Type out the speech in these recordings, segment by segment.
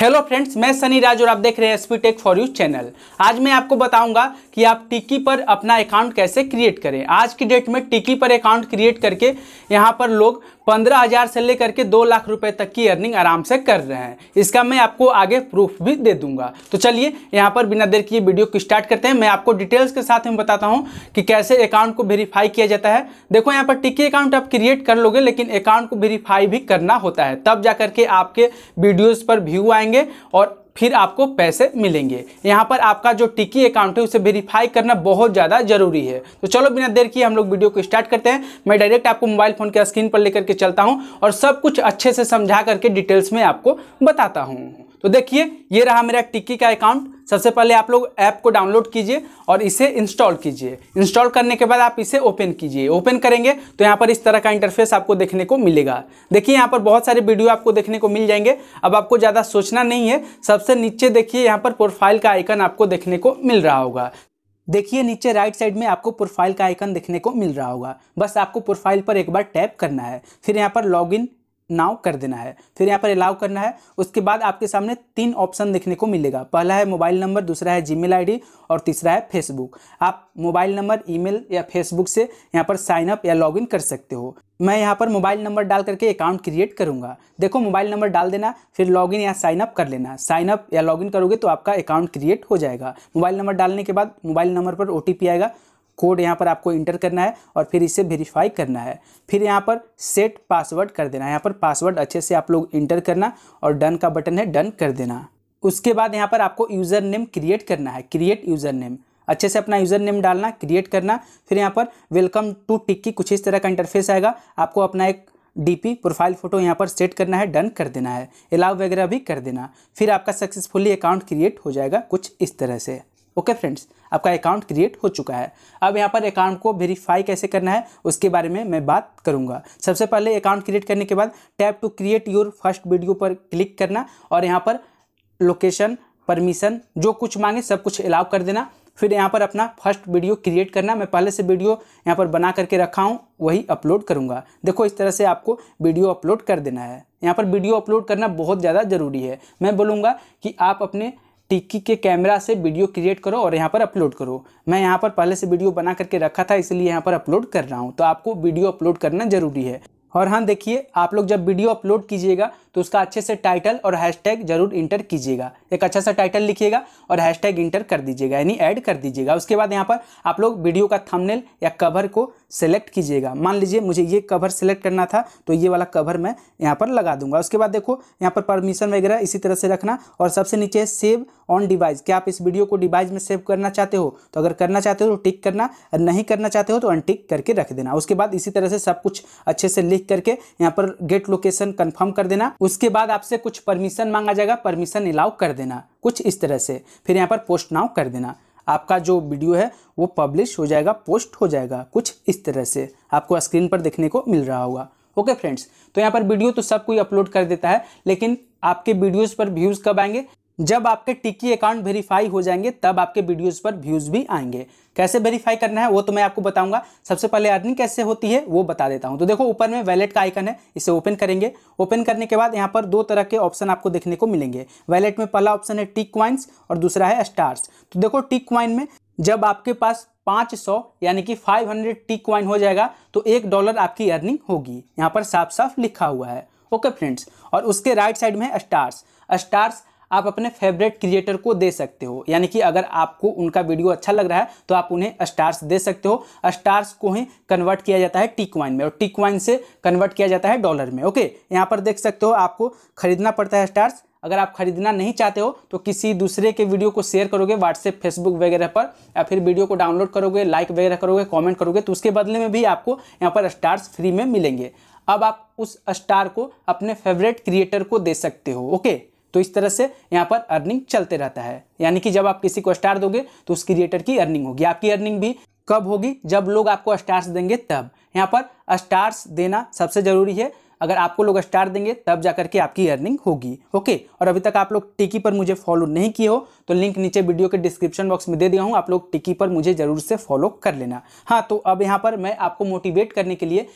hello friends मैं सनी राज और आप देख रहे हैं SP tech for you channel आज मैं आपको बताऊंगा कि आप टिकी पर अपना अकाउंट कैसे क्रिएट करें आज की डेट में टिकी पर अकाउंट क्रिएट करके यहां पर लोग पंद्रह हज़ार से लेकर के दो लाख रुपए तक की अर्निंग आराम से कर रहे हैं इसका मैं आपको आगे प्रूफ भी दे दूंगा तो चलिए यहाँ पर बिना देर किए वीडियो को स्टार्ट करते हैं मैं आपको डिटेल्स के साथ में बताता हूँ कि कैसे अकाउंट को वेरीफाई किया जाता है देखो यहाँ पर टिकी अकाउंट आप क्रिएट कर लोगे लेकिन अकाउंट को वेरीफाई भी करना होता है तब जा करके आपके वीडियोज़ पर व्यू आएंगे जाएंगे और फिर आपको पैसे मिलेंगे यहाँ पर आपका जो टिकी अकाउंट है उसे वेरीफाई करना बहुत ज़्यादा जरूरी है तो चलो बिना देर किए हम लोग वीडियो को स्टार्ट करते हैं मैं डायरेक्ट आपको मोबाइल फ़ोन के स्क्रीन पर लेकर के चलता हूँ और सब कुछ अच्छे से समझा करके डिटेल्स में आपको बताता हूँ तो देखिए ये रहा मेरा टिक्की का अकाउंट सबसे पहले आप लोग ऐप को डाउनलोड कीजिए और इसे इंस्टॉल कीजिए इंस्टॉल करने के बाद आप इसे ओपन कीजिए ओपन करेंगे तो यहाँ पर इस तरह का इंटरफेस आपको देखने को मिलेगा देखिए यहाँ पर बहुत सारे वीडियो आपको देखने को मिल जाएंगे अब आपको ज़्यादा सोचना नहीं है सबसे नीचे देखिए यहाँ पर प्रोफाइल का आइकन आपको देखने को मिल रहा होगा देखिए नीचे राइट साइड में आपको प्रोफाइल का आइकन देखने को मिल रहा होगा बस आपको प्रोफाइल पर एक बार टैप करना है फिर यहाँ पर लॉगिन नाउ कर देना है फिर यहाँ पर अलाउ करना है उसके बाद आपके सामने तीन ऑप्शन देखने को मिलेगा पहला है मोबाइल नंबर दूसरा है जीमेल आईडी और तीसरा है फेसबुक आप मोबाइल नंबर ईमेल या फेसबुक से यहाँ पर साइन अप या लॉगिन कर सकते हो मैं यहाँ पर मोबाइल नंबर डाल करके अकाउंट क्रिएट करूँगा देखो मोबाइल नंबर डाल देना फिर लॉगिन या साइन अप कर लेना साइन अप या लॉगिन करोगे तो आपका अकाउंट क्रिएट हो जाएगा मोबाइल नंबर डालने के बाद मोबाइल नंबर पर ओ आएगा कोड यहाँ पर आपको इंटर करना है और फिर इसे वेरीफाई करना है फिर यहाँ पर सेट पासवर्ड कर देना है यहाँ पर पासवर्ड अच्छे से आप लोग इंटर करना और डन का बटन है डन कर देना उसके बाद यहाँ पर आपको यूज़र नेम क्रिएट करना है क्रिएट यूज़र नेम अच्छे से अपना यूज़र नेम डालना क्रिएट करना फिर यहाँ पर वेलकम टू टिक्की कुछ इस तरह का इंटरफेस आएगा आपको अपना एक डीपी प्रोफाइल फ़ोटो यहाँ पर सेट करना है डन कर देना है अलाउ वगैरह भी कर देना फिर आपका सक्सेसफुली अकाउंट क्रिएट हो जाएगा कुछ इस तरह से ओके फ्रेंड्स आपका अकाउंट क्रिएट हो चुका है अब यहाँ पर अकाउंट को वेरीफाई कैसे करना है उसके बारे में मैं बात करूँगा सबसे पहले अकाउंट क्रिएट करने के बाद tap to create your first video पर क्लिक करना और यहाँ पर लोकेशन परमिशन जो कुछ मांगे सब कुछ अलाउ कर देना फिर यहाँ पर अपना फर्स्ट वीडियो क्रिएट करना मैं पहले से वीडियो यहाँ पर बना करके रखा हूँ वही अपलोड करूँगा देखो इस तरह से आपको वीडियो अपलोड कर देना है यहाँ पर वीडियो अपलोड करना बहुत ज़्यादा ज़रूरी है मैं बोलूँगा कि आप अपने टिक्की के कैमरा से वीडियो क्रिएट करो और यहाँ पर अपलोड करो मैं यहाँ पर पहले से वीडियो बना करके रखा था इसलिए यहाँ पर अपलोड कर रहा हूँ तो आपको वीडियो अपलोड करना ज़रूरी है और हाँ देखिए आप लोग जब वीडियो अपलोड कीजिएगा तो उसका अच्छे से टाइटल और हैशटैग जरूर इंटर कीजिएगा एक अच्छा सा टाइटल लिखिएगा और हैशटैग इंटर कर दीजिएगा यानी ऐड कर दीजिएगा उसके बाद यहाँ पर आप लोग वीडियो का थंबनेल या कवर को सेलेक्ट कीजिएगा मान लीजिए मुझे ये कवर सेलेक्ट करना था तो ये वाला कवर मैं यहाँ पर लगा दूंगा उसके बाद देखो यहाँ पर परमिशन वगैरह इसी तरह से रखना और सबसे नीचे सेव ऑन डिवाइस क्या आप इस वीडियो को डिवाइस में सेव करना चाहते हो तो अगर करना चाहते हो तो टिक करना और नहीं करना चाहते हो तो अनटिक करके रख देना उसके बाद इसी तरह से सब कुछ अच्छे से लिख करके यहाँ पर गेट लोकेशन कन्फर्म कर देना उसके बाद आपसे कुछ परमिशन मांगा जाएगा परमिशन अलाउ कर देना कुछ इस तरह से फिर यहाँ पर पोस्ट नाउ कर देना आपका जो वीडियो है वो पब्लिश हो जाएगा पोस्ट हो जाएगा कुछ इस तरह से आपको स्क्रीन पर देखने को मिल रहा होगा ओके फ्रेंड्स तो यहाँ पर वीडियो तो सब कोई अपलोड कर देता है लेकिन आपके वीडियोज़ पर व्यूज़ कब आएंगे जब आपके टिकी अकाउंट वेरीफाई हो जाएंगे तब आपके वीडियोस पर व्यूज भी आएंगे कैसे वेरीफाई करना है वो तो मैं आपको बताऊंगा सबसे पहले अर्निंग कैसे होती है वो बता देता हूं तो देखो ऊपर में वैलेट का आइकन है इसे ओपन करेंगे ओपन करने के बाद यहाँ पर दो तरह के ऑप्शन आपको देखने को मिलेंगे वैलेट में पहला ऑप्शन है टिक क्वाइंस और दूसरा है स्टार्स तो देखो टिक क्वाइन में जब आपके पास 500 यानी कि 500 हंड्रेड टी क्वाइन हो जाएगा तो एक डॉलर आपकी अर्निंग होगी यहाँ पर साफ साफ लिखा हुआ है ओके फ्रेंड्स और उसके राइट साइड में स्टार्स स्टार्स आप अपने फेवरेट क्रिएटर को दे सकते हो यानी कि अगर आपको उनका वीडियो अच्छा लग रहा है तो आप उन्हें स्टार्स दे सकते हो स्टार्स को ही कन्वर्ट किया जाता है टिकवाइन में और टिकवाइन से कन्वर्ट किया जाता है डॉलर में ओके यहाँ पर देख सकते हो आपको खरीदना पड़ता है स्टार्स अगर आप खरीदना नहीं चाहते हो तो किसी दूसरे के वीडियो को शेयर करोगे व्हाट्सएप फेसबुक वगैरह पर या फिर वीडियो को डाउनलोड करोगे लाइक वगैरह करोगे कमेंट करोगे तो उसके बदले में भी आपको यहाँ पर स्टार्स फ्री में मिलेंगे अब आप उस स्टार को अपने फेवरेट क्रिएटर को दे सकते हो ओके तो इस तरह से यहाँ पर अर्निंग चलते रहता है यानी कि जब आप किसी को स्टार दोगे तो उस क्रिएटर की अर्निंग होगी आपकी अर्निंग भी कब होगी जब लोग आपको स्टार्स देंगे तब यहाँ पर स्टार्स देना सबसे ज़रूरी है अगर आपको लोग स्टार देंगे तब जा करके आपकी अर्निंग होगी ओके और अभी तक आप लोग टिकी पर मुझे फॉलो नहीं किए हो तो लिंक नीचे वीडियो के डिस्क्रिप्शन बॉक्स में दे दिया हूँ आप लोग टिकी पर मुझे ज़रूर से फॉलो कर लेना हाँ तो अब यहाँ पर मैं आपको मोटिवेट करने के लिए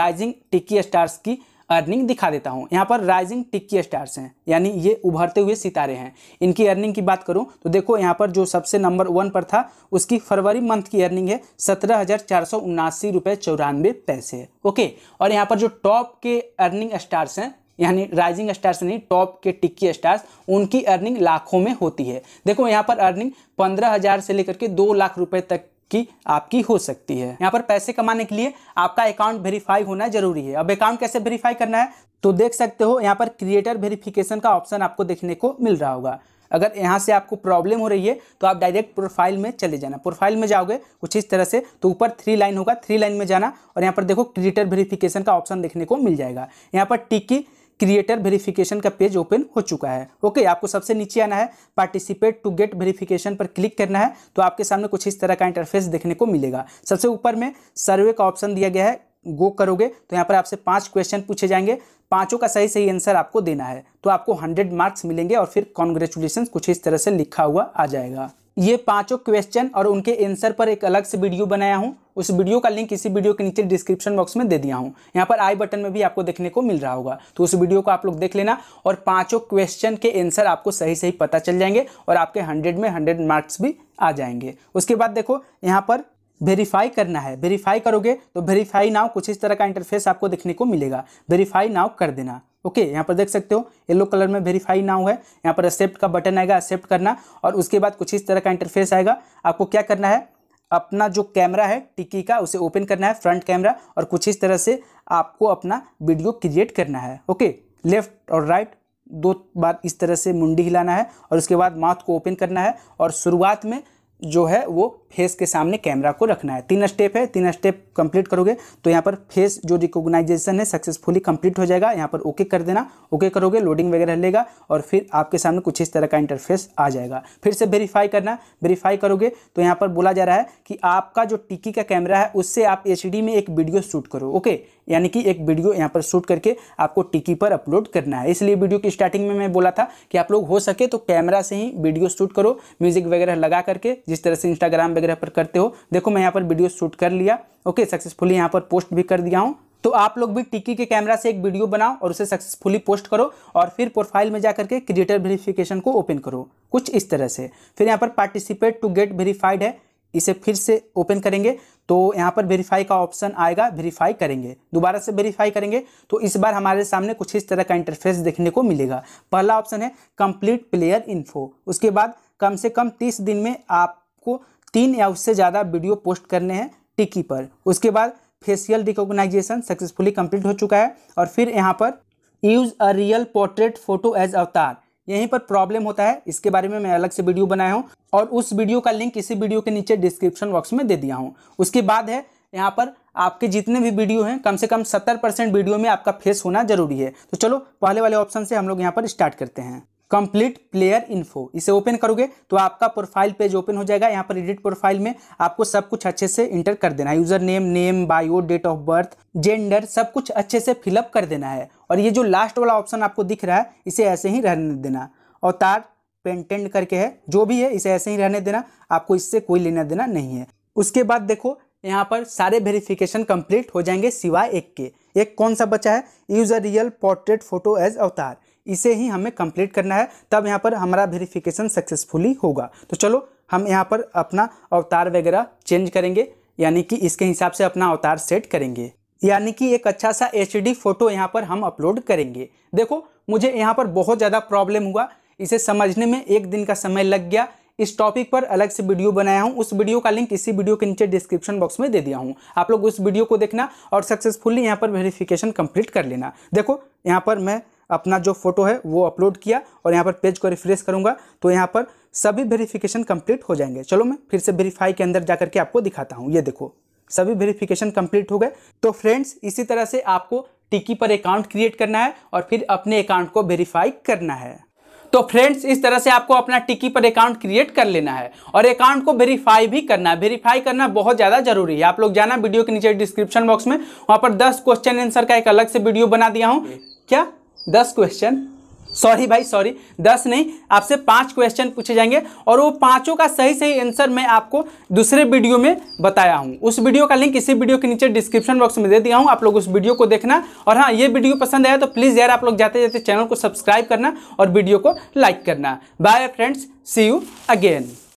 राइजिंग टिकी स्टार्स की अर्निंग दिखा देता हूँ यहाँ पर राइजिंग टिक्की स्टार्स हैं यानी ये उभरते हुए सितारे हैं इनकी अर्निंग की बात करूँ तो देखो यहाँ पर जो सबसे नंबर वन पर था उसकी फरवरी मंथ की अर्निंग है सत्रह हज़ार चार सौ उनासी रुपये चौरानवे पैसे ओके और यहाँ पर जो टॉप के अर्निंग स्टार्स हैं यानी राइजिंग स्टार्स नहीं टॉप के टिक्की स्टार्स उनकी अर्निंग लाखों में होती है देखो यहाँ पर अर्निंग पंद्रह हज़ार से लेकर के दो लाख रुपए तक की आपकी हो सकती है यहाँ पर पैसे कमाने के लिए आपका अकाउंट वेरीफाई होना जरूरी है अब अकाउंट कैसे वेरीफाई करना है तो देख सकते हो यहाँ पर क्रिएटर वेरिफिकेशन का ऑप्शन आपको देखने को मिल रहा होगा अगर यहाँ से आपको प्रॉब्लम हो रही है तो आप डायरेक्ट प्रोफाइल में चले जाना प्रोफाइल में जाओगे कुछ इस तरह से तो ऊपर थ्री लाइन होगा थ्री लाइन में जाना और यहाँ पर देखो क्रिएटर वेरिफिकेशन का ऑप्शन देखने को मिल जाएगा यहाँ पर टिकी क्रिएटर वेरिफिकेशन का पेज ओपन हो चुका है ओके आपको सबसे नीचे आना है पार्टिसिपेट टू गेट वेरिफिकेशन पर क्लिक करना है तो आपके सामने कुछ इस तरह का इंटरफेस देखने को मिलेगा सबसे ऊपर में सर्वे का ऑप्शन दिया गया है गो करोगे तो यहाँ पर आपसे पांच क्वेश्चन पूछे जाएंगे पांचों का सही सही आंसर आपको देना है तो आपको हंड्रेड मार्क्स मिलेंगे और फिर कॉन्ग्रेचुलेशन कुछ इस तरह से लिखा हुआ आ जाएगा ये पांचों क्वेश्चन और उनके आंसर पर एक अलग से वीडियो बनाया हूँ उस वीडियो का लिंक इसी वीडियो के नीचे डिस्क्रिप्शन बॉक्स में दे दिया हूँ यहाँ पर आई बटन में भी आपको देखने को मिल रहा होगा तो उस वीडियो को आप लोग देख लेना और पांचों क्वेश्चन के आंसर आपको सही सही पता चल जाएंगे और आपके हंड्रेड में हंड्रेड मार्क्स भी आ जाएंगे उसके बाद देखो यहाँ पर वेरीफाई करना है वेरीफाई करोगे तो वेरीफाई नाव कुछ इस तरह का इंटरफेस आपको देखने को मिलेगा वेरीफाई नाव कर देना ओके okay, यहाँ पर देख सकते हो येलो कलर में वेरीफाई नाउ है यहाँ पर एक्सेप्ट का बटन आएगा एक्सेप्ट करना और उसके बाद कुछ इस तरह का इंटरफेस आएगा आपको क्या करना है अपना जो कैमरा है टिकी का उसे ओपन करना है फ्रंट कैमरा और कुछ इस तरह से आपको अपना वीडियो क्रिएट करना है ओके लेफ्ट और राइट दो बार इस तरह से मुंडी हिलाना है और उसके बाद माउथ को ओपन करना है और शुरुआत में जो है वो फेस के सामने कैमरा को रखना है तीन स्टेप है तीन स्टेप कंप्लीट करोगे तो यहाँ पर फेस जो रिकोगनाइजेशन है सक्सेसफुली कंप्लीट हो जाएगा यहाँ पर ओके कर देना ओके करोगे लोडिंग वगैरह लेगा और फिर आपके सामने कुछ इस तरह का इंटरफेस आ जाएगा फिर से वेरीफाई करना वेरीफाई करोगे तो यहाँ पर बोला जा रहा है कि आपका जो टिकी का कैमरा है उससे आप एच में एक वीडियो शूट करो ओके यानी कि एक वीडियो यहाँ पर शूट करके आपको टिकी पर अपलोड करना है इसलिए वीडियो की स्टार्टिंग में मैं बोला था कि आप लोग हो सके तो कैमरा से ही वीडियो शूट करो म्यूजिक वगैरह लगा करके जिस तरह से इंस्टाग्राम वगैरह पर करते हो देखो मैं यहाँ पर वीडियो शूट कर लिया ओके सक्सेसफुली यहाँ पर पोस्ट भी कर दिया हूँ तो आप लोग भी टिक्की के कैमरा से एक वीडियो बनाओ और उसे सक्सेसफुली पोस्ट करो और फिर प्रोफाइल में जाकर के क्रिएटर वेरिफिकेशन को ओपन करो कुछ इस तरह से फिर यहाँ पर पार्टिसिपेट टू गेट वेरीफाइड है इसे फिर से ओपन करेंगे तो यहाँ पर वेरीफाई का ऑप्शन आएगा वेरीफाई करेंगे दोबारा से वेरीफाई करेंगे तो इस बार हमारे सामने कुछ इस तरह का इंटरफेस देखने को मिलेगा पहला ऑप्शन है कंप्लीट प्लेयर इन्फो उसके बाद कम से कम तीस दिन में आपको तीन या उससे ज़्यादा वीडियो पोस्ट करने हैं टिकी पर उसके बाद फेशियल रिकोगनाइजेशन सक्सेसफुली कंप्लीट हो चुका है और फिर यहाँ पर use a real portrait photo as avatar यहीं पर प्रॉब्लम होता है इसके बारे में मैं अलग से वीडियो बनाया हूँ और उस वीडियो का लिंक इसी वीडियो के नीचे डिस्क्रिप्शन बॉक्स में दे दिया हूँ उसके बाद है यहाँ पर आपके जितने भी वीडियो हैं कम से कम सत्तर परसेंट वीडियो में आपका फेस होना जरूरी है तो चलो पहले वाले ऑप्शन से हम लोग यहाँ पर स्टार्ट करते हैं कंप्लीट प्लेयर इन्फो इसे ओपन करोगे तो आपका प्रोफाइल पेज ओपन हो जाएगा यहाँ पर एडिट प्रोफाइल में आपको सब कुछ अच्छे से इंटर कर देना है user name name bio date of birth gender सब कुछ अच्छे से फिलअप कर देना है और ये जो लास्ट वाला ऑप्शन आपको दिख रहा है इसे ऐसे ही रहने देना और तार पेंटेंट करके है जो भी है इसे ऐसे ही रहने देना आपको इससे कोई लेना देना नहीं है उसके बाद देखो यहाँ पर सारे वेरिफिकेशन कंप्लीट हो जाएंगे सिवाय एक के एक कौन सा बचा है user real portrait photo as avatar इसे ही हमें कंप्लीट करना है तब यहाँ पर हमारा वेरिफिकेशन सक्सेसफुली होगा तो चलो हम यहाँ पर अपना अवतार वगैरह चेंज करेंगे यानी कि इसके हिसाब से अपना अवतार सेट करेंगे यानी कि एक अच्छा सा एच फ़ोटो यहाँ पर हम अपलोड करेंगे देखो मुझे यहाँ पर बहुत ज़्यादा प्रॉब्लम हुआ इसे समझने में एक दिन का समय लग गया इस टॉपिक पर अलग से वीडियो बनाया हूँ उस वीडियो का लिंक इसी वीडियो के नीचे डिस्क्रिप्शन बॉक्स में दे दिया हूँ आप लोग उस वीडियो को देखना और सक्सेसफुली यहाँ पर वेरिफिकेशन कंप्लीट कर लेना देखो यहाँ पर मैं अपना जो फोटो है वो अपलोड किया और यहाँ पर पेज को रिफ्रेश करूँगा तो यहाँ पर सभी वेरिफिकेशन कंप्लीट हो जाएंगे चलो मैं फिर से वेरीफाई के अंदर जा करके आपको दिखाता हूँ ये देखो सभी वेरिफिकेशन कंप्लीट हो गए तो फ्रेंड्स इसी तरह से आपको टिकी पर अकाउंट क्रिएट करना है और फिर अपने अकाउंट को वेरीफाई करना है तो फ्रेंड्स इस तरह से आपको अपना टिकी पर अकाउंट क्रिएट कर लेना है और अकाउंट को वेरीफाई भी करना है वेरीफाई करना बहुत ज़्यादा जरूरी है आप लोग जाना वीडियो के नीचे डिस्क्रिप्शन बॉक्स में वहाँ पर दस क्वेश्चन आंसर का एक अलग से वीडियो बना दिया हूँ क्या दस क्वेश्चन सॉरी भाई सॉरी दस नहीं आपसे पांच क्वेश्चन पूछे जाएंगे और वो पांचों का सही सही आंसर मैं आपको दूसरे वीडियो में बताया हूँ उस वीडियो का लिंक इसी वीडियो के नीचे डिस्क्रिप्शन बॉक्स में दे दिया हूँ आप लोग उस वीडियो को देखना और हाँ ये वीडियो पसंद आया तो प्लीज़ यार आप लोग जाते जाते चैनल को सब्सक्राइब करना और वीडियो को लाइक करना bye friends see you again